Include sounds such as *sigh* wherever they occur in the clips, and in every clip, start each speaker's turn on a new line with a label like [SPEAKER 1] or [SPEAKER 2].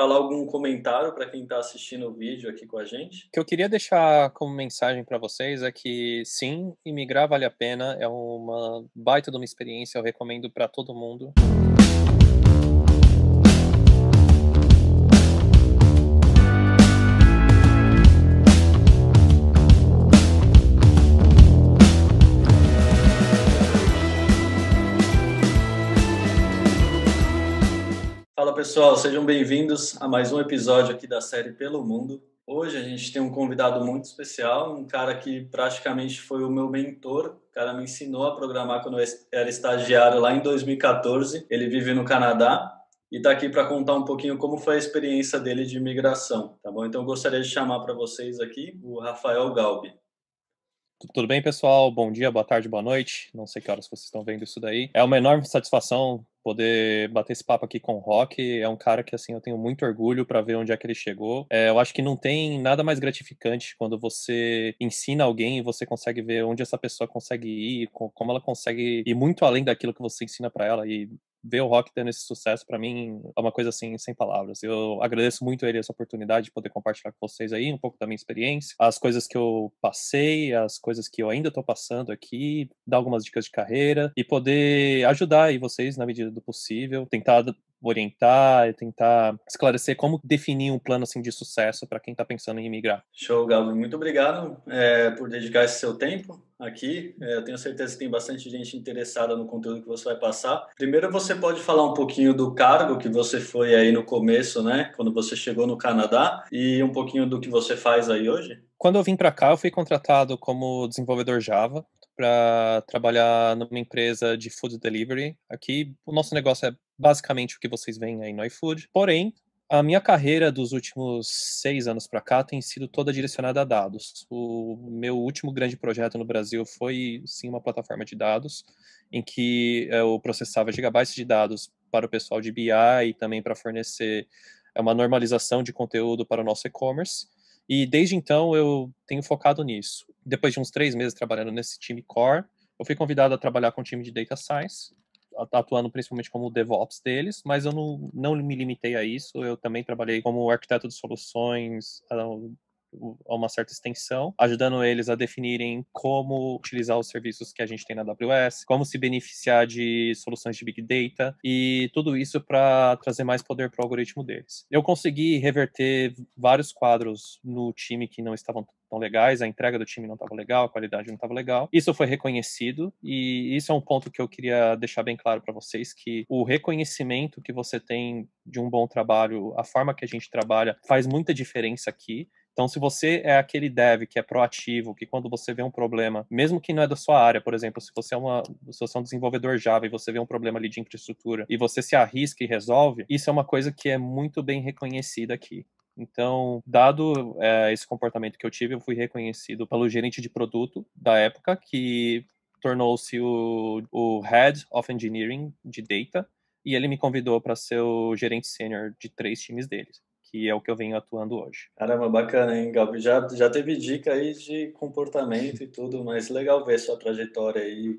[SPEAKER 1] falar algum comentário para quem está assistindo o vídeo aqui com a gente?
[SPEAKER 2] O que eu queria deixar como mensagem para vocês é que sim, imigrar vale a pena, é uma baita de uma experiência, eu recomendo para todo mundo.
[SPEAKER 1] pessoal, sejam bem-vindos a mais um episódio aqui da série Pelo Mundo. Hoje a gente tem um convidado muito especial, um cara que praticamente foi o meu mentor. O cara me ensinou a programar quando eu era estagiário lá em 2014. Ele vive no Canadá e está aqui para contar um pouquinho como foi a experiência dele de imigração, tá bom? Então eu gostaria de chamar para vocês aqui o Rafael Galbi.
[SPEAKER 2] Tudo bem, pessoal? Bom dia, boa tarde, boa noite. Não sei que horas vocês estão vendo isso daí. É uma enorme satisfação poder bater esse papo aqui com o Rock. É um cara que, assim, eu tenho muito orgulho para ver onde é que ele chegou. É, eu acho que não tem nada mais gratificante quando você ensina alguém e você consegue ver onde essa pessoa consegue ir, como ela consegue ir muito além daquilo que você ensina para ela. E ver o Rock tendo esse sucesso, para mim, é uma coisa assim, sem palavras. Eu agradeço muito a ele essa oportunidade de poder compartilhar com vocês aí um pouco da minha experiência, as coisas que eu passei, as coisas que eu ainda estou passando aqui, dar algumas dicas de carreira e poder ajudar aí vocês na medida do possível, tentar orientar e tentar esclarecer como definir um plano assim de sucesso para quem está pensando em emigrar.
[SPEAKER 1] Show, Galo. Muito obrigado é, por dedicar esse seu tempo aqui. É, eu tenho certeza que tem bastante gente interessada no conteúdo que você vai passar. Primeiro, você pode falar um pouquinho do cargo que você foi aí no começo, né? Quando você chegou no Canadá e um pouquinho do que você faz aí hoje.
[SPEAKER 2] Quando eu vim para cá, eu fui contratado como desenvolvedor Java para trabalhar numa empresa de food delivery. Aqui, o nosso negócio é basicamente o que vocês veem aí no iFood. Porém, a minha carreira dos últimos seis anos para cá tem sido toda direcionada a dados. O meu último grande projeto no Brasil foi, sim, uma plataforma de dados, em que eu processava gigabytes de dados para o pessoal de BI e também para fornecer é, uma normalização de conteúdo para o nosso e-commerce. E desde então eu tenho focado nisso. Depois de uns três meses trabalhando nesse time core, eu fui convidado a trabalhar com o time de data science, atuando principalmente como DevOps deles, mas eu não, não me limitei a isso. Eu também trabalhei como arquiteto de soluções, ah, a uma certa extensão, ajudando eles a definirem como utilizar os serviços que a gente tem na AWS, como se beneficiar de soluções de Big Data e tudo isso para trazer mais poder para o algoritmo deles. Eu consegui reverter vários quadros no time que não estavam tão legais, a entrega do time não estava legal, a qualidade não estava legal. Isso foi reconhecido e isso é um ponto que eu queria deixar bem claro para vocês que o reconhecimento que você tem de um bom trabalho, a forma que a gente trabalha faz muita diferença aqui. Então, se você é aquele dev que é proativo, que quando você vê um problema, mesmo que não é da sua área, por exemplo, se você é, uma, se você é um desenvolvedor Java e você vê um problema ali de infraestrutura e você se arrisca e resolve, isso é uma coisa que é muito bem reconhecida aqui. Então, dado é, esse comportamento que eu tive, eu fui reconhecido pelo gerente de produto da época, que tornou-se o, o Head of Engineering de Data, e ele me convidou para ser o gerente sênior de três times deles que é o que eu venho atuando hoje. Caramba, bacana, hein, Gabi? Já, já teve
[SPEAKER 1] dica aí de comportamento e tudo, mas legal ver sua trajetória aí.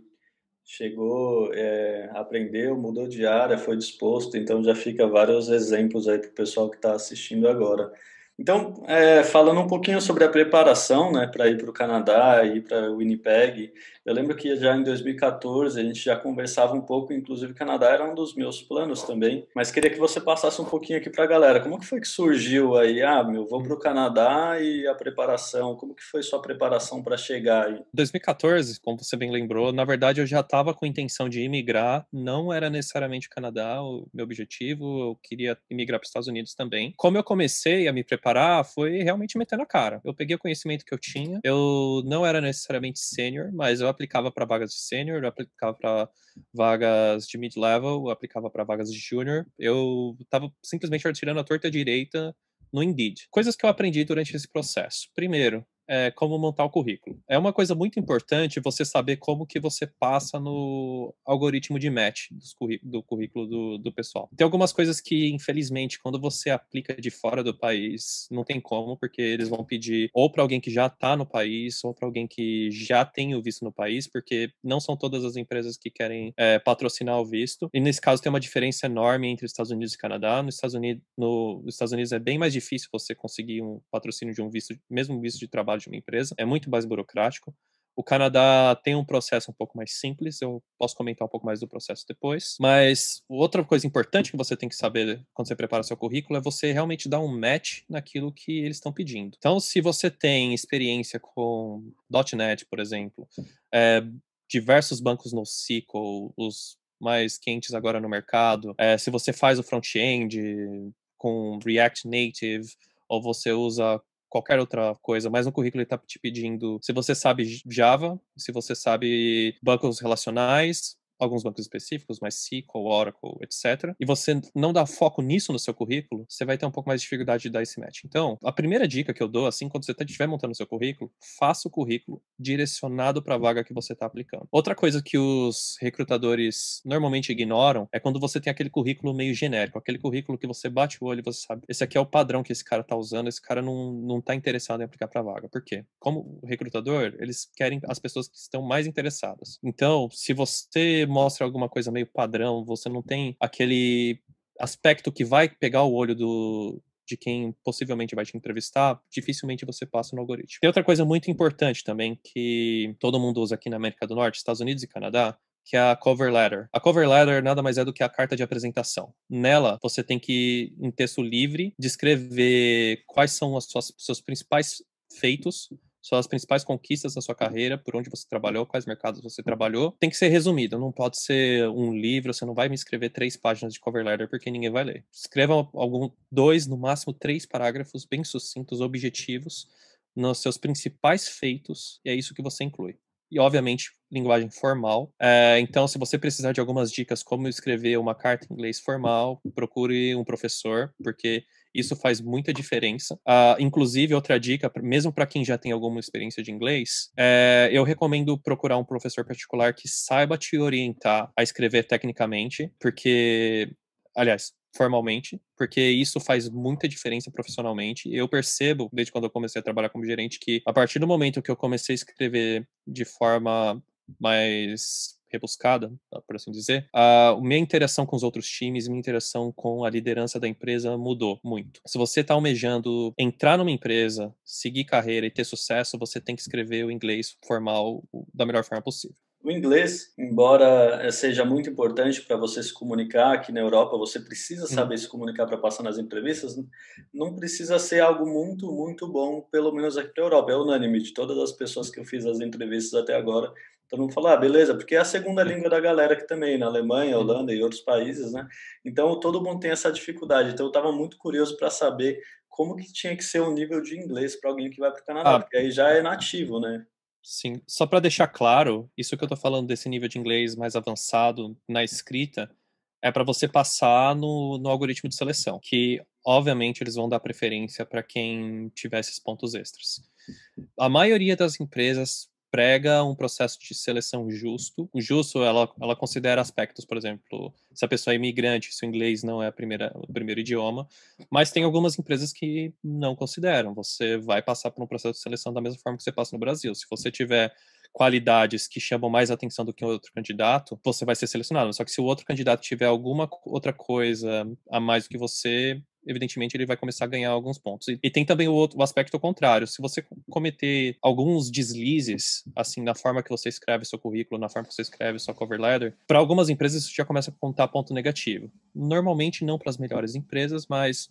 [SPEAKER 1] Chegou, é, aprendeu, mudou de área, foi disposto, então já fica vários exemplos aí para o pessoal que está assistindo agora. Então, é, falando um pouquinho sobre a preparação né, para ir para o Canadá, ir para Winnipeg, eu lembro que já em 2014 a gente já conversava um pouco, inclusive o Canadá era um dos meus planos também, mas queria que você passasse um pouquinho aqui para a galera. Como que foi que surgiu aí? Ah, meu, vou para o Canadá e a preparação. Como que foi sua preparação
[SPEAKER 2] para chegar aí? 2014, como você bem lembrou, na verdade eu já estava com intenção de imigrar, não era necessariamente o Canadá o meu objetivo, eu queria imigrar para os Estados Unidos também. Como eu comecei a me preparar foi realmente metendo a cara. Eu peguei o conhecimento que eu tinha, eu não era necessariamente sênior, mas eu aplicava para vagas de sênior, aplicava para vagas de mid-level, aplicava para vagas de junior. Eu estava simplesmente atirando a torta direita no Indeed. Coisas que eu aprendi durante esse processo. Primeiro, é, como montar o currículo. É uma coisa muito importante você saber como que você passa no algoritmo de match do currículo do, do pessoal. Tem algumas coisas que, infelizmente, quando você aplica de fora do país, não tem como, porque eles vão pedir ou para alguém que já está no país, ou para alguém que já tem o visto no país, porque não são todas as empresas que querem é, patrocinar o visto. E nesse caso tem uma diferença enorme entre Estados Unidos e Canadá. Nos Estados Unidos, no, nos Estados Unidos é bem mais difícil você conseguir um patrocínio de um visto, mesmo visto de trabalho de uma empresa, é muito mais burocrático. O Canadá tem um processo um pouco mais simples, eu posso comentar um pouco mais do processo depois. Mas outra coisa importante que você tem que saber quando você prepara seu currículo é você realmente dar um match naquilo que eles estão pedindo. Então, se você tem experiência com .NET, por exemplo, é, diversos bancos no SQL, os mais quentes agora no mercado, é, se você faz o front-end com React Native, ou você usa qualquer outra coisa, mas no currículo ele está te pedindo se você sabe Java, se você sabe bancos relacionais, alguns bancos específicos, mas SQL, Oracle, etc. E você não dá foco nisso no seu currículo, você vai ter um pouco mais de dificuldade de dar esse match. Então, a primeira dica que eu dou, assim, quando você tá, estiver montando o seu currículo, faça o currículo direcionado para a vaga que você está aplicando. Outra coisa que os recrutadores normalmente ignoram é quando você tem aquele currículo meio genérico, aquele currículo que você bate o olho e você sabe, esse aqui é o padrão que esse cara está usando, esse cara não, não tá interessado em aplicar para a vaga. Por quê? Como recrutador, eles querem as pessoas que estão mais interessadas. Então, se você mostra alguma coisa meio padrão, você não tem aquele aspecto que vai pegar o olho do, de quem possivelmente vai te entrevistar, dificilmente você passa no algoritmo. Tem outra coisa muito importante também que todo mundo usa aqui na América do Norte, Estados Unidos e Canadá, que é a cover letter. A cover letter nada mais é do que a carta de apresentação. Nela, você tem que, em texto livre, descrever quais são os seus principais feitos só as principais conquistas da sua carreira, por onde você trabalhou, quais mercados você uhum. trabalhou. Tem que ser resumido, não pode ser um livro, você não vai me escrever três páginas de cover letter porque ninguém vai ler. Escreva algum dois, no máximo três parágrafos bem sucintos, objetivos, nos seus principais feitos, e é isso que você inclui e obviamente linguagem formal. É, então, se você precisar de algumas dicas como escrever uma carta em inglês formal, procure um professor, porque isso faz muita diferença. Uh, inclusive, outra dica, mesmo para quem já tem alguma experiência de inglês, é, eu recomendo procurar um professor particular que saiba te orientar a escrever tecnicamente, porque, aliás, formalmente, porque isso faz muita diferença profissionalmente. Eu percebo, desde quando eu comecei a trabalhar como gerente, que a partir do momento que eu comecei a escrever de forma mais rebuscada, por assim dizer, a minha interação com os outros times, minha interação com a liderança da empresa mudou muito. Se você está almejando entrar numa empresa, seguir carreira e ter sucesso, você tem que escrever o inglês formal da melhor forma possível.
[SPEAKER 1] O inglês, embora eh, seja muito importante para você se comunicar aqui na Europa, você precisa uhum. saber se comunicar para passar nas entrevistas, não precisa ser algo muito, muito bom, pelo menos aqui na Europa. É unânime de todas as pessoas que eu fiz as entrevistas até agora, Todo mundo fala, ah, beleza, porque é a segunda língua da galera aqui também, na né? Alemanha, Holanda e outros países, né? Então todo mundo tem essa dificuldade. Então eu estava muito curioso para saber como que tinha que ser o nível de inglês para alguém que vai para o Canadá, ah, porque aí já é nativo, né?
[SPEAKER 2] Sim, só para deixar claro, isso que eu estou falando desse nível de inglês mais avançado na escrita é para você passar no, no algoritmo de seleção, que obviamente eles vão dar preferência para quem tiver esses pontos extras. A maioria das empresas prega um processo de seleção justo. O justo, ela, ela considera aspectos, por exemplo, se a pessoa é imigrante, se o inglês não é a primeira, o primeiro idioma, mas tem algumas empresas que não consideram. Você vai passar por um processo de seleção da mesma forma que você passa no Brasil. Se você tiver qualidades que chamam mais atenção do que o outro candidato, você vai ser selecionado. Só que se o outro candidato tiver alguma outra coisa a mais do que você, evidentemente ele vai começar a ganhar alguns pontos. E, e tem também o, outro, o aspecto contrário. Se você cometer alguns deslizes, assim, na forma que você escreve seu currículo, na forma que você escreve sua cover letter, para algumas empresas isso já começa a contar ponto negativo. Normalmente não para as melhores empresas, mas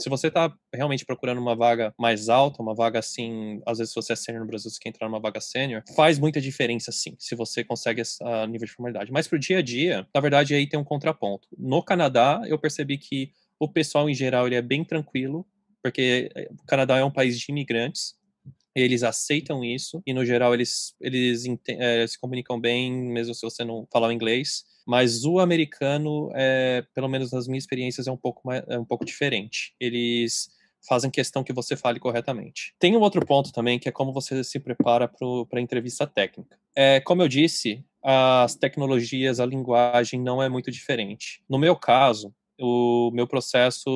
[SPEAKER 2] se você está realmente procurando uma vaga mais alta, uma vaga assim, às vezes se você é sênior no Brasil, você quer entrar numa vaga sênior, faz muita diferença sim, se você consegue esse nível de formalidade. Mas para o dia a dia, na verdade, aí tem um contraponto. No Canadá, eu percebi que o pessoal em geral ele é bem tranquilo, porque eh, o Canadá é um país de imigrantes. Eles aceitam isso e no geral eles eles é, se comunicam bem, mesmo se você não falar inglês. Mas o americano, é, pelo menos nas minhas experiências, é um pouco mais, é um pouco diferente. Eles fazem questão que você fale corretamente. Tem um outro ponto também, que é como você se prepara para a entrevista técnica. É, como eu disse, as tecnologias, a linguagem não é muito diferente. No meu caso, o meu processo,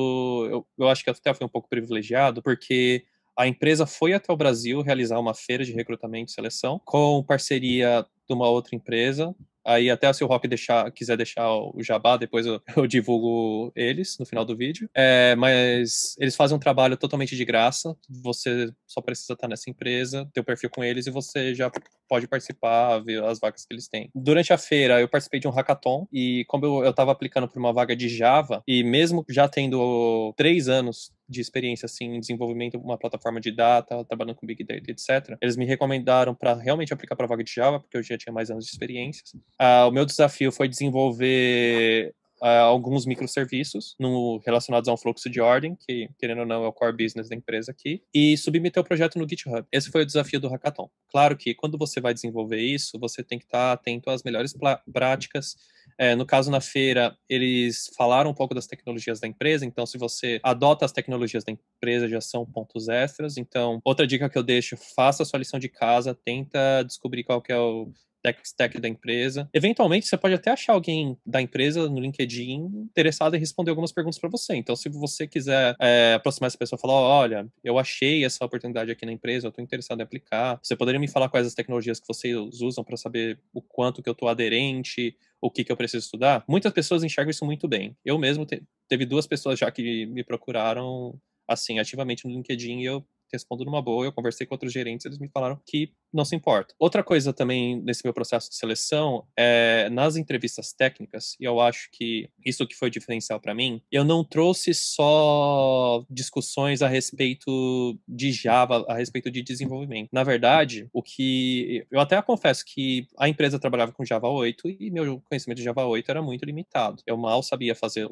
[SPEAKER 2] eu, eu acho que até foi um pouco privilegiado, porque a empresa foi até o Brasil realizar uma feira de recrutamento e seleção com parceria de uma outra empresa Aí até se o Rock deixar, quiser deixar o jabá, depois eu, *laughs* eu divulgo eles no final do vídeo. É, mas eles fazem um trabalho totalmente de graça. Você só precisa estar nessa empresa, ter o um perfil com eles e você já pode participar, ver as vagas que eles têm. Durante a feira, eu participei de um hackathon e como eu estava aplicando para uma vaga de Java, e mesmo já tendo três anos de experiência assim em desenvolvimento, uma plataforma de data, trabalhando com Big Data, etc. Eles me recomendaram para realmente aplicar para vaga de Java, porque eu já tinha mais anos de experiências. Ah, o meu desafio foi desenvolver uh, alguns microserviços no, relacionados a um fluxo de ordem, que, querendo ou não, é o core business da empresa aqui, e submeter o projeto no GitHub. Esse foi o desafio do hackathon. Claro que quando você vai desenvolver isso, você tem que estar atento às melhores práticas. É, no caso, na feira, eles falaram um pouco das tecnologias da empresa, então se você adota as tecnologias da empresa, já são pontos extras. Então, outra dica que eu deixo, faça a sua lição de casa, tenta descobrir qual que é o tech stack da empresa. Eventualmente, você pode até achar alguém da empresa no LinkedIn interessado em responder algumas perguntas para você. Então, se você quiser é, aproximar essa pessoa e falar: olha, eu achei essa oportunidade aqui na empresa, eu estou interessado em aplicar. Você poderia me falar quais as tecnologias que vocês usam para saber o quanto que eu estou aderente, o que, que eu preciso estudar? Muitas pessoas enxergam isso muito bem. Eu mesmo te, teve duas pessoas já que me procuraram assim ativamente no LinkedIn e eu respondo numa boa. Eu conversei com outros gerentes, eles me falaram que não se importa. Outra coisa também nesse meu processo de seleção é nas entrevistas técnicas, e eu acho que isso que foi diferencial para mim, eu não trouxe só discussões a respeito de Java, a respeito de desenvolvimento. Na verdade, o que eu até confesso que a empresa trabalhava com Java 8 e meu conhecimento de Java 8 era muito limitado. Eu mal sabia fazer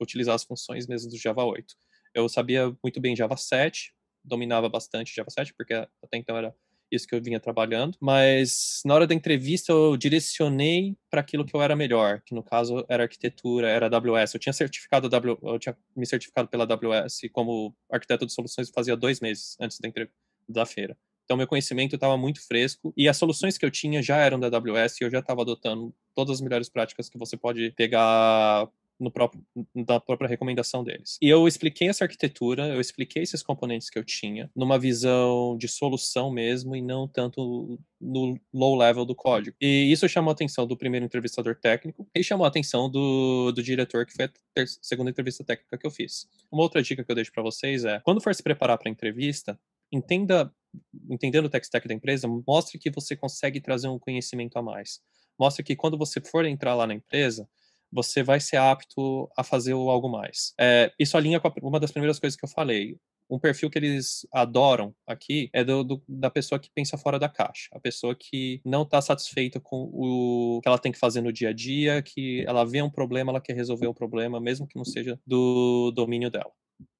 [SPEAKER 2] utilizar as funções mesmo do Java 8. Eu sabia muito bem Java 7, dominava bastante Java 7, porque até então era isso que eu vinha trabalhando, mas na hora da entrevista eu direcionei para aquilo que eu era melhor, que no caso era arquitetura, era AWS. Eu tinha certificado w, eu tinha me certificado pela AWS como arquiteto de soluções fazia dois meses antes da, da feira. Então meu conhecimento estava muito fresco e as soluções que eu tinha já eram da AWS e eu já estava adotando todas as melhores práticas que você pode pegar no próprio, da própria recomendação deles. E eu expliquei essa arquitetura, eu expliquei esses componentes que eu tinha, numa visão de solução mesmo e não tanto no low level do código. E isso chamou a atenção do primeiro entrevistador técnico e chamou a atenção do, do diretor, que foi a ter, segunda entrevista técnica que eu fiz. Uma outra dica que eu deixo para vocês é, quando for se preparar para a entrevista, entenda entendendo o tech stack da empresa, mostre que você consegue trazer um conhecimento a mais. Mostre que quando você for entrar lá na empresa, você vai ser apto a fazer algo mais. É, isso alinha com a, uma das primeiras coisas que eu falei um perfil que eles adoram aqui é do, do, da pessoa que pensa fora da caixa, a pessoa que não está satisfeita com o que ela tem que fazer no dia a dia, que ela vê um problema, ela quer resolver o um problema, mesmo que não seja do domínio dela.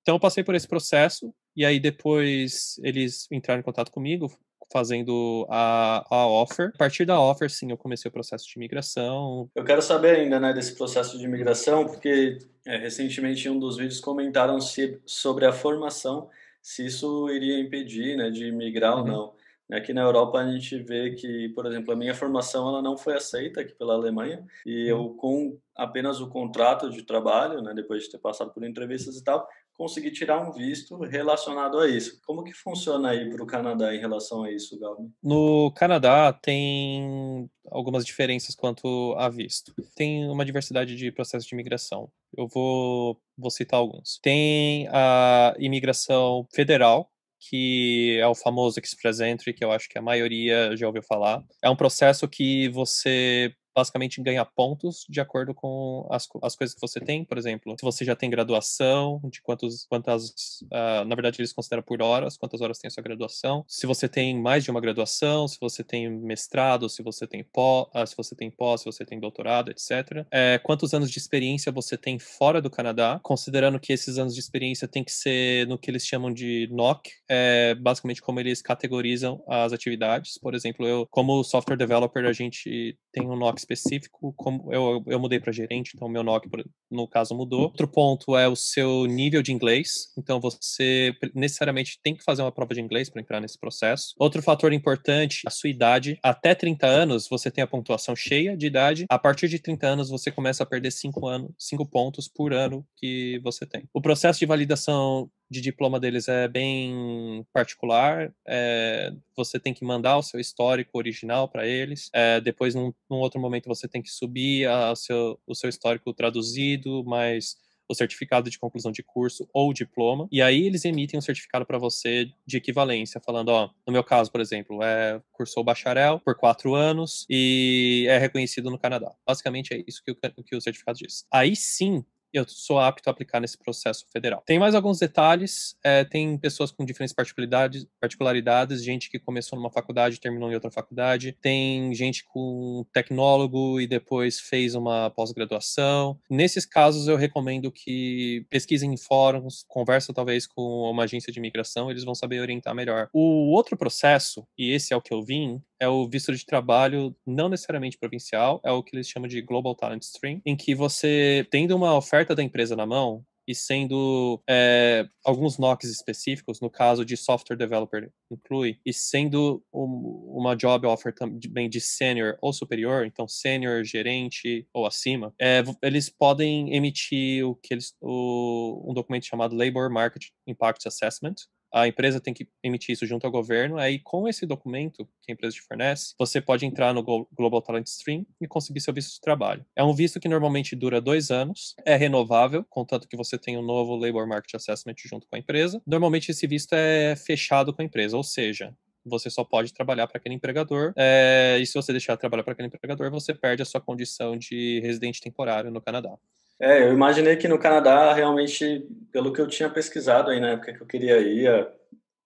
[SPEAKER 2] Então eu passei por esse processo e aí depois eles entraram em contato comigo, fazendo a, a offer. A partir da offer, sim, eu comecei o processo de imigração. Eu quero
[SPEAKER 1] saber ainda, né, desse processo de imigração, porque é, recentemente em um dos vídeos comentaram se, sobre a formação, se isso iria impedir, né, de imigrar uhum. ou não. Aqui na Europa a gente vê que, por exemplo, a minha formação ela não foi aceita aqui pela Alemanha e eu uhum. com apenas o contrato de trabalho, né, depois de ter passado por entrevistas e tal, conseguir tirar um visto relacionado a isso. Como que funciona aí para o Canadá em relação a isso, Galvin?
[SPEAKER 2] No Canadá tem algumas diferenças quanto a visto. Tem uma diversidade de processos de imigração. Eu vou, vou citar alguns. Tem a imigração federal, que é o famoso Express Entry, que eu acho que a maioria já ouviu falar. É um processo que você basicamente em ganhar pontos de acordo com as, as coisas que você tem, por exemplo, se você já tem graduação, de quantos, quantas, uh, na verdade eles consideram por horas, quantas horas tem a sua graduação, se você tem mais de uma graduação, se você tem mestrado, se você tem pós, ah, se você tem pós, se você tem doutorado, etc. É, quantos anos de experiência você tem fora do Canadá, considerando que esses anos de experiência tem que ser no que eles chamam de NOC, é basicamente como eles categorizam as atividades. Por exemplo, eu, como software developer, a gente tem um NOC específico, como eu, eu mudei para gerente, então meu NOC, no caso, mudou. Uhum. Outro ponto é o seu nível de inglês, então você necessariamente tem que fazer uma prova de inglês para entrar nesse processo. Outro fator importante, a sua idade. Até 30 anos, você tem a pontuação cheia de idade. A partir de 30 anos, você começa a perder 5 cinco anos, cinco pontos por ano que você tem. O processo de validação de diploma deles é bem particular. É, você tem que mandar o seu histórico original para eles. É, depois, num, num, outro momento, você tem que subir a, a seu, o seu histórico traduzido, mas o certificado de conclusão de curso ou diploma, e aí eles emitem um certificado para você de equivalência, falando, ó, no meu caso, por exemplo, é, cursou bacharel por quatro anos e é reconhecido no Canadá. Basicamente é isso que o, que o certificado diz. Aí sim, eu sou apto a aplicar nesse processo federal. Tem mais alguns detalhes, é, tem pessoas com diferentes particularidades, particularidades, gente que começou numa faculdade e terminou em outra faculdade, tem gente com tecnólogo e depois fez uma pós-graduação. Nesses casos, eu recomendo que pesquisem em fóruns, conversa talvez com uma agência de imigração, eles vão saber orientar melhor. O outro processo, e esse é o que eu vim, é o visto de trabalho não necessariamente provincial, é o que eles chamam de Global Talent Stream, em que você, tendo uma oferta da empresa na mão, e sendo é, alguns NOCs específicos, no caso de software developer inclui, e sendo um, uma job offer também de sênior ou superior, então sênior, gerente ou acima, é, eles podem emitir o que eles, o, um documento chamado Labor Market Impact Assessment, a empresa tem que emitir isso junto ao governo. Aí, com esse documento que a empresa te fornece, você pode entrar no Global Talent Stream e conseguir seu visto de trabalho. É um visto que normalmente dura dois anos, é renovável, contanto que você tenha um novo Labor Market Assessment junto com a empresa. Normalmente, esse visto é fechado com a empresa, ou seja, você só pode trabalhar para aquele empregador. É, e se você deixar de trabalhar para aquele empregador, você perde a sua condição de residente temporário no Canadá.
[SPEAKER 1] É, eu imaginei que no Canadá, realmente, pelo que eu tinha pesquisado aí na época que eu queria ir, a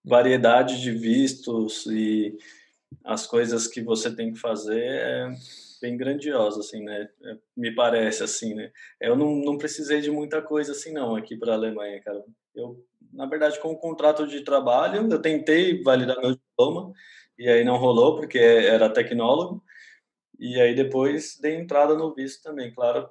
[SPEAKER 1] variedade de vistos e as coisas que você tem que fazer é bem grandiosa, assim, né? É, me parece, assim, né? Eu não, não precisei de muita coisa, assim, não, aqui para a Alemanha, cara. Eu, na verdade, com o contrato de trabalho, eu tentei validar meu diploma e aí não rolou porque é, era tecnólogo. E aí depois dei entrada no visto também, claro,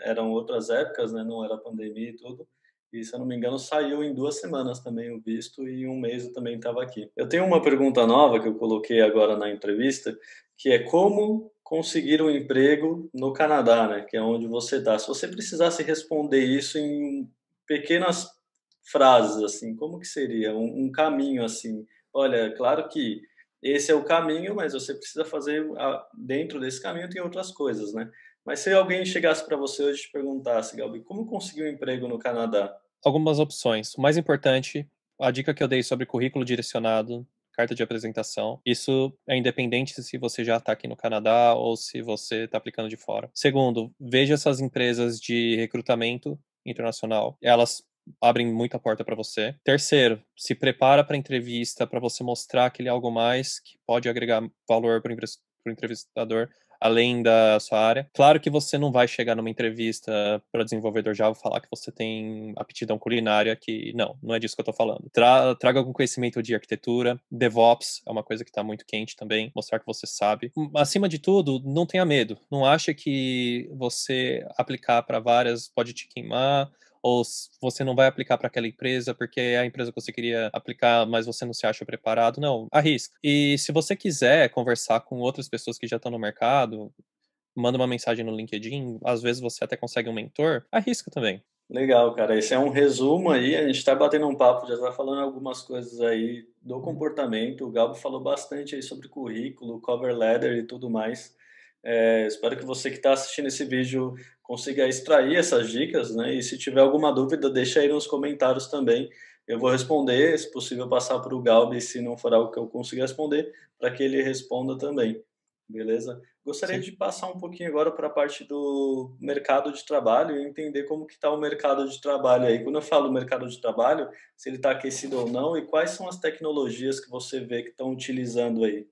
[SPEAKER 1] eram outras épocas, né? Não era pandemia e tudo. E, se eu não me engano, saiu em duas semanas também o visto e um mês eu também estava aqui. Eu tenho uma pergunta nova que eu coloquei agora na entrevista, que é como conseguir um emprego no Canadá, né? Que é onde você está. Se você precisasse responder isso em pequenas frases, assim, como que seria um, um caminho assim? Olha, claro que esse é o caminho, mas você precisa fazer dentro desse caminho tem outras coisas, né? Mas se alguém chegasse para você hoje e te perguntasse, Gabi, como conseguir um emprego no Canadá?
[SPEAKER 2] Algumas opções. O mais importante, a dica que eu dei sobre currículo direcionado, carta de apresentação. Isso é independente se você já está aqui no Canadá ou se você está aplicando de fora. Segundo, veja essas empresas de recrutamento internacional. Elas abrem muita porta para você. Terceiro, se prepara para entrevista para você mostrar que ele é algo mais que pode agregar valor para o entrevistador além da sua área. Claro que você não vai chegar numa entrevista para desenvolvedor Java falar que você tem aptidão culinária, que não, não é disso que eu estou falando. Tra, traga algum conhecimento de arquitetura, DevOps é uma coisa que está muito quente também, mostrar que você sabe. Hum, acima de tudo, não tenha medo. Não ache que você aplicar para várias pode te queimar ou você não vai aplicar para aquela empresa porque é a empresa que você queria aplicar, mas você não se acha preparado. Não, arrisca. E se você quiser conversar com outras pessoas que já estão no mercado, manda uma mensagem no LinkedIn, às vezes você até consegue um mentor, arrisca também.
[SPEAKER 1] Legal, cara. Esse é um resumo aí. A gente está batendo um papo, já está falando algumas coisas aí do uhum. comportamento. O Galbo falou bastante aí sobre currículo, cover letter e tudo mais. É, espero que você que está assistindo esse vídeo consiga extrair essas dicas, né? E se tiver alguma dúvida, deixa aí nos comentários também. Eu vou responder, se possível, passar para o Galbi, se não for algo que eu consiga responder, para que ele responda também. Beleza? Gostaria Sim. de passar um pouquinho agora para a parte do mercado de trabalho e entender como que está o mercado de trabalho aí. Quando eu falo mercado de trabalho, se ele está aquecido ou não e quais são as tecnologias que você vê que estão utilizando aí.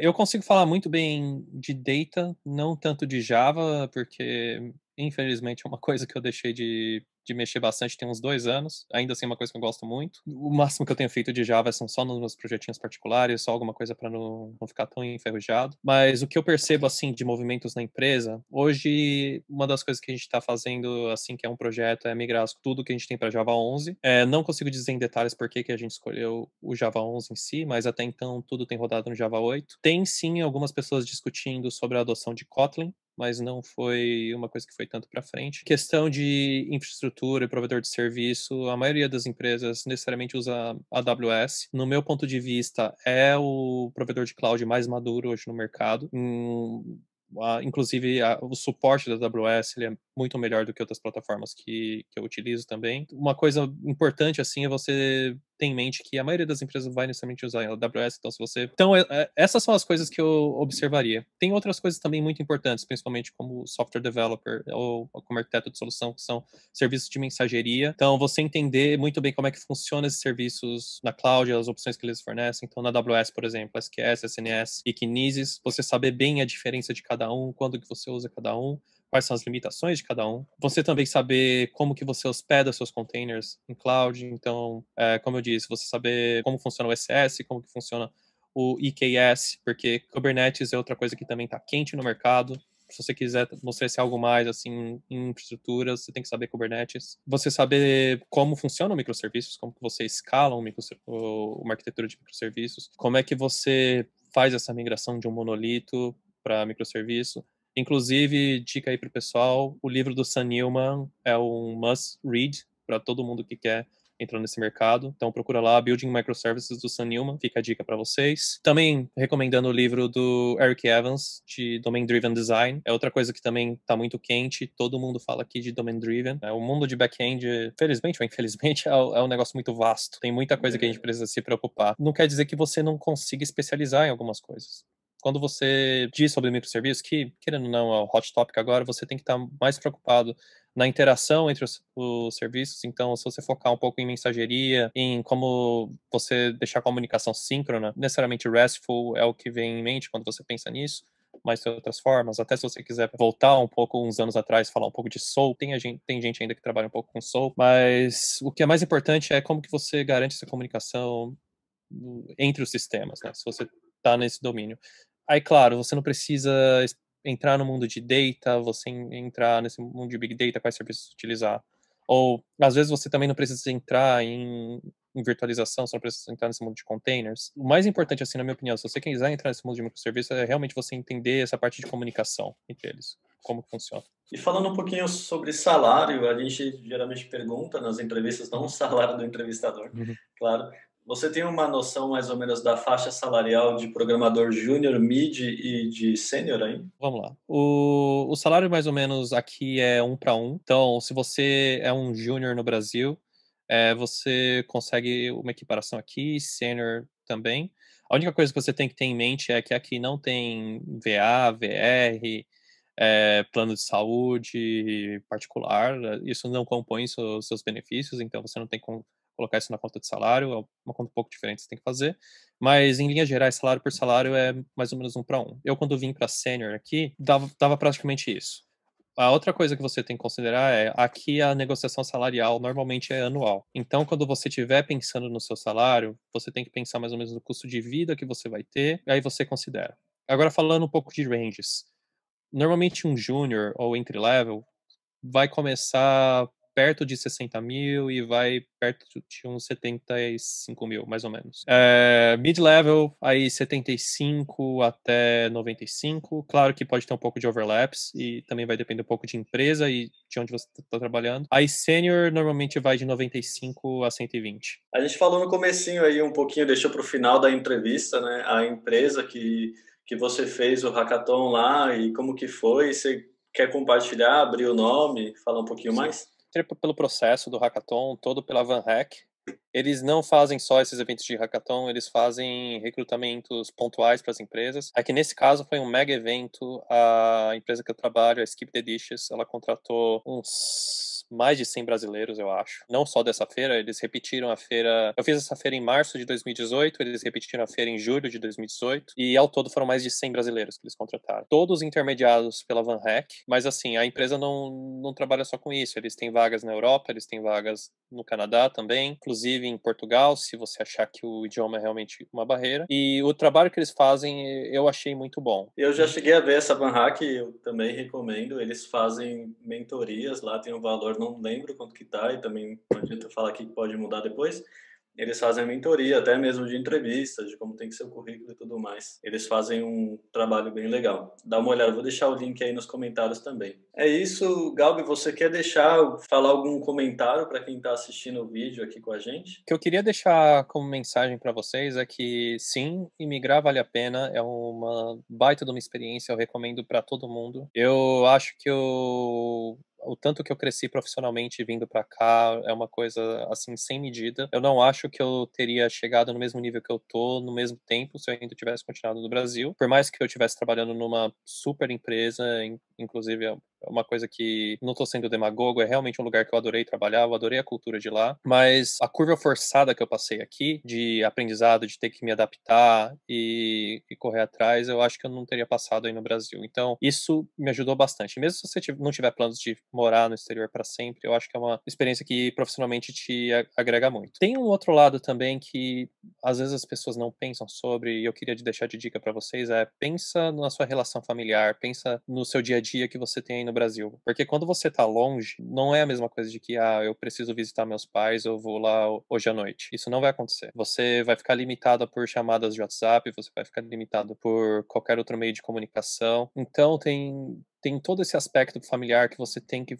[SPEAKER 2] Eu consigo falar muito bem de data, não tanto de Java, porque infelizmente é uma coisa que eu deixei de de mexer bastante tem uns dois anos, ainda assim é uma coisa que eu gosto muito. O máximo que eu tenho feito de Java são só nos meus projetinhos particulares, só alguma coisa para não, não ficar tão enferrujado. Mas o que eu percebo, assim, de movimentos na empresa, hoje uma das coisas que a gente está fazendo, assim, que é um projeto, é migrar tudo que a gente tem para Java 11. É, não consigo dizer em detalhes por que, que a gente escolheu o Java 11 em si, mas até então tudo tem rodado no Java 8. Tem sim algumas pessoas discutindo sobre a adoção de Kotlin, mas não foi uma coisa que foi tanto para frente. Questão de infraestrutura e provedor de serviço, a maioria das empresas necessariamente usa AWS. No meu ponto de vista, é o provedor de cloud mais maduro hoje no mercado. Hum, inclusive o suporte da AWS ele é muito melhor do que outras plataformas que, que eu utilizo também. Uma coisa importante assim é você tem em mente que a maioria das empresas vai necessariamente usar a AWS, então se você... Então, é, é, essas são as coisas que eu observaria. Tem outras coisas também muito importantes, principalmente como software developer ou como arquiteto de solução, que são serviços de mensageria. Então, você entender muito bem como é que funciona esses serviços na cloud, as opções que eles fornecem. Então, na AWS, por exemplo, SQS, SNS e Kinesis, você saber bem a diferença de cada um, quando que você usa cada um quais são as limitações de cada um. Você também saber como que você hospeda seus containers em cloud. Então, é, como eu disse, você saber como funciona o SS, como que funciona o EKS, porque Kubernetes é outra coisa que também está quente no mercado. Se você quiser mostrar algo mais assim em infraestrutura, você tem que saber Kubernetes. Você saber como funcionam microserviços, como que você escala um uma arquitetura de microserviços, como é que você faz essa migração de um monolito para microserviço Inclusive, dica aí para o pessoal, o livro do Sam Newman é um must read para todo mundo que quer entrar nesse mercado. Então procura lá Building Microservices do Sam Newman, fica a dica para vocês. Também recomendando o livro do Eric Evans de Domain Driven Design. É outra coisa que também está muito quente, todo mundo fala aqui de Domain Driven. É, o mundo de back-end, felizmente ou infelizmente, é, é, um negócio muito vasto. Tem muita coisa que a gente é. precisa se preocupar. Não quer dizer que você não consiga especializar em algumas coisas quando você diz sobre microserviços, que, querendo ou não, é o hot topic agora, você tem que estar mais preocupado na interação entre os, os, serviços. Então, se você focar um pouco em mensageria, em como você deixar a comunicação síncrona, necessariamente RESTful é o que vem em mente quando você pensa nisso. Mas tem outras formas, até se você quiser voltar um pouco uns anos atrás, falar um pouco de Soul, tem, gente, tem gente ainda que trabalha um pouco com Soul, mas o que é mais importante é como que você garante essa comunicação hum, entre os sistemas, né? Se você está nesse domínio. Aí, claro, você não precisa entrar no mundo de data, você entrar nesse mundo de big data, quais serviços utilizar. Ou, às vezes, você também não precisa entrar em, em virtualização, você não precisa entrar nesse mundo de containers. O mais importante, assim, na minha opinião, se você quiser entrar nesse mundo de microserviços, é realmente você entender essa parte de comunicação entre eles, como funciona. E falando um
[SPEAKER 1] pouquinho sobre salário, a gente geralmente pergunta nas entrevistas, não o salário do entrevistador, uhum. claro, você tem uma noção mais ou menos da faixa salarial de programador júnior, mid e de sênior aí?
[SPEAKER 2] Vamos lá. O, o salário mais ou menos aqui é um para um. Então, se você é um júnior no Brasil, é, você consegue uma equiparação aqui, sênior também. A única coisa que você tem que ter em mente é que aqui não tem VA, VR, é, plano de saúde particular, isso não compõe seus benefícios, então você não tem como colocar isso na conta de salário, é uma conta um pouco diferente que você tem que fazer, mas em linhas gerais, salário por salário é mais ou menos um para um. Eu, quando vim para sênior aqui, dava, dava praticamente isso. A outra coisa que você tem que considerar é aqui a negociação salarial normalmente é anual. Então, quando você estiver pensando no seu salário, você tem que pensar mais ou menos no custo de vida que você vai ter, aí você considera. Agora, falando um pouco de ranges. Normalmente, um júnior ou entry-level vai começar perto de 60 mil e vai perto de uns 75 mil, mais ou menos. É, Mid-level, aí 75 até 95. Claro que pode ter um pouco de overlaps e também vai depender um pouco de empresa e de onde você está tá trabalhando. Aí sênior normalmente vai de 95 a 120.
[SPEAKER 1] A gente falou no comecinho aí um pouquinho, deixou para o final da entrevista, né? A empresa que, que você fez o hackathon lá e como que foi. Você quer compartilhar, abrir o nome,
[SPEAKER 2] falar um pouquinho Sim. mais? pelo processo do hackathon, todo pela Van Hack. Eles não fazem só esses eventos de hackathon, eles fazem recrutamentos pontuais para as empresas. Aqui é nesse caso foi um mega evento. A empresa que eu trabalho, a Skip the Dishes, ela contratou uns mais de 100 brasileiros, eu acho. Não só dessa feira, eles repetiram a feira. Eu fiz essa feira em março de 2018, eles repetiram a feira em julho de 2018, e ao todo foram mais de 100 brasileiros que eles contrataram. Todos intermediados pela Van Heck, mas assim, a empresa não, não trabalha só com isso. Eles têm vagas na Europa, eles têm vagas no Canadá também, inclusive em Portugal, se você achar que o idioma é realmente uma barreira. E o trabalho que eles fazem eu achei muito bom. Eu já cheguei
[SPEAKER 1] a ver essa Van Hack, eu também recomendo. Eles fazem mentorias lá, tem um valor não lembro quanto que tá, e também não adianta falar aqui que pode mudar depois. Eles fazem mentoria, até mesmo de entrevista, de como tem que ser o currículo e tudo mais. Eles fazem um trabalho bem legal. Dá uma olhada, vou deixar o link aí nos comentários também. É isso, Galbi, você quer deixar, falar algum comentário para quem está assistindo o vídeo aqui com a gente?
[SPEAKER 2] O que eu queria deixar como mensagem para vocês é que sim, imigrar vale a pena, é uma baita de uma experiência, eu recomendo para todo mundo. Eu acho que eu o tanto que eu cresci profissionalmente vindo para cá é uma coisa assim sem medida. Eu não acho que eu teria chegado no mesmo nível que eu tô no mesmo tempo se eu ainda tivesse continuado no Brasil. Por mais que eu estivesse trabalhando numa super empresa, inclusive é uma coisa que não estou sendo demagogo, é realmente um lugar que eu adorei trabalhar, eu adorei a cultura de lá, mas a curva forçada que eu passei aqui, de aprendizado, de ter que me adaptar e, e correr atrás, eu acho que eu não teria passado aí no Brasil. Então, isso me ajudou bastante. Mesmo se você não tiver planos de morar no exterior para sempre, eu acho que é uma experiência que profissionalmente te agrega muito. Tem um outro lado também que às vezes as pessoas não pensam sobre, e eu queria deixar de dica para vocês, é pensa na sua relação familiar, pensa no seu dia a dia que você tem no Brasil. Porque quando você tá longe, não é a mesma coisa de que, ah, eu preciso visitar meus pais, eu vou lá hoje à noite. Isso não vai acontecer. Você vai ficar limitado por chamadas de WhatsApp, você vai ficar limitado por qualquer outro meio de comunicação. Então, tem, tem todo esse aspecto familiar que você tem que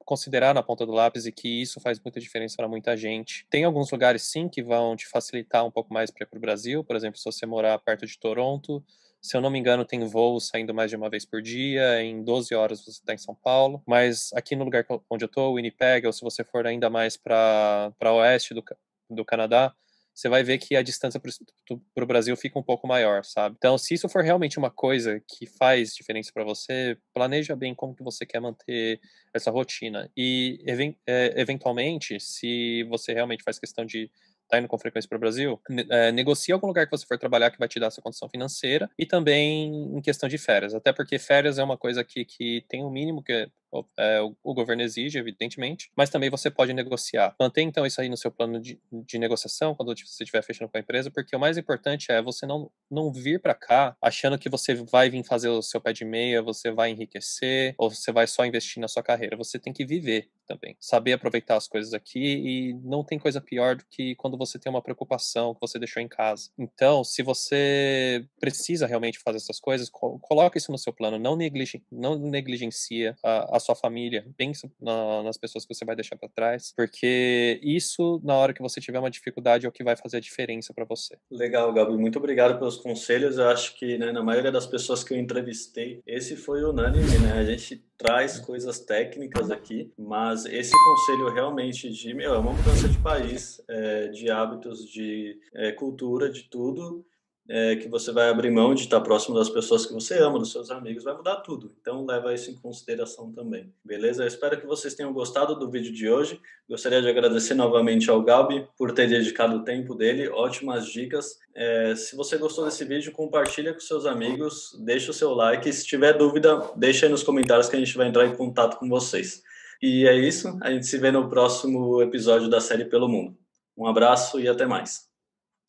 [SPEAKER 2] considerar na ponta do lápis e que isso faz muita diferença para muita gente. Tem alguns lugares sim que vão te facilitar um pouco mais para ir para o Brasil, por exemplo, se você morar perto de Toronto, se eu não me engano, tem voos saindo mais de uma vez por dia, em 12 horas você está em São Paulo. Mas aqui no lugar onde eu estou, Winnipeg, ou se você for ainda mais para oeste do, do Canadá, você vai ver que a distância para o Brasil fica um pouco maior, sabe? Então, se isso for realmente uma coisa que faz diferença para você, planeja bem como que você quer manter essa rotina. E, é, eventualmente, se você realmente faz questão de está indo com frequência para o Brasil, é, negocie algum lugar que você for trabalhar que vai te dar essa condição financeira e também em questão de férias, até porque férias é uma coisa que, que tem o um mínimo que é, o, o, governo exige, evidentemente, mas também você pode negociar. Mantenha então isso aí no seu plano de, de negociação quando você estiver fechando com a empresa, porque o mais importante é você não, não vir para cá achando que você vai vir fazer o seu pé de meia, você vai enriquecer, ou você vai só investir na sua carreira. Você tem que viver também, saber aproveitar as coisas aqui e não tem coisa pior do que quando você tem uma preocupação que você deixou em casa. Então, se você precisa realmente fazer essas coisas, co coloca isso no seu plano, não, negligen não negligencia a, a sua família, pense na, nas pessoas que você vai deixar para trás, porque isso, na hora que você tiver uma dificuldade, é o que vai fazer a diferença para você.
[SPEAKER 1] Legal, Gabi, muito obrigado pelos conselhos. Eu acho que, né, na maioria das pessoas que eu entrevistei, esse foi unânime, né? A gente traz coisas técnicas aqui, mas esse conselho realmente de, meu, é uma mudança de país, é, de hábitos, de é, cultura, de tudo é, que você vai abrir mão de estar próximo das pessoas que você ama, dos seus amigos, vai mudar tudo. Então leva isso em consideração também. Beleza? Eu espero que vocês tenham gostado do vídeo de hoje. Gostaria de agradecer novamente ao Galbi por ter dedicado o tempo dele, ótimas dicas. É, se você gostou desse vídeo, compartilha com seus amigos, deixa o seu like. Se tiver dúvida, deixa aí nos comentários que a gente vai entrar em contato com vocês. E é isso. A gente se vê no próximo episódio da série Pelo Mundo. Um abraço e até mais.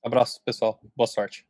[SPEAKER 1] Abraço, pessoal. Boa sorte.